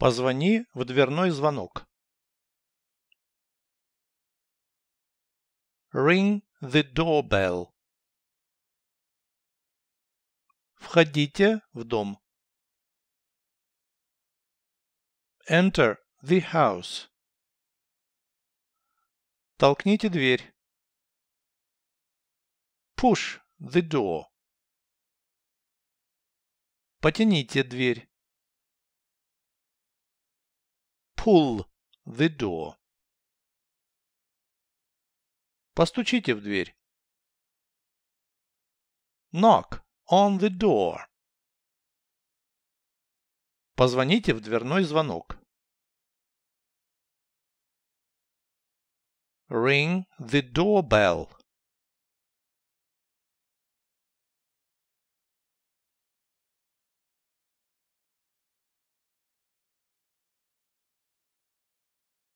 Позвони в дверной звонок. Ring the doorbell. Входите в дом. Enter the house. Толкните дверь. Push the door. Потяните дверь. pull the door. Постучите в дверь. Knock on the door. Позвоните в дверной звонок. Ring the doorbell.